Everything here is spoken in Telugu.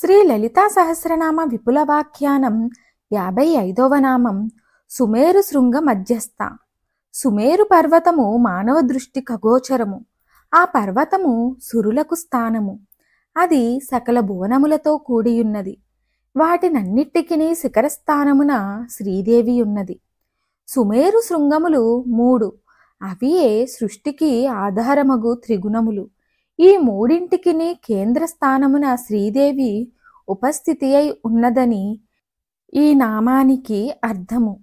శ్రీ లలితా సహస్రనామ విపుల వాఖ్యానం యాభై ఐదవ నామం సుమేరు శృంగ మధ్యస్థ సుమేరు పర్వతము మానవ దృష్టి ఖగోచరము ఆ పర్వతము సురులకు స్థానము అది సకల భువనములతో కూడియున్నది వాటినన్నిటికీ శిఖరస్థానమున శ్రీదేవి ఉన్నది సుమేరు శృంగములు మూడు అవియే సృష్టికి ఆధారమగు త్రిగుణములు ఈ మూడింటికి కేంద్ర స్థానమున శ్రీదేవి ఉపస్థితి అయి ఉన్నదని ఈ నామానికి అర్థము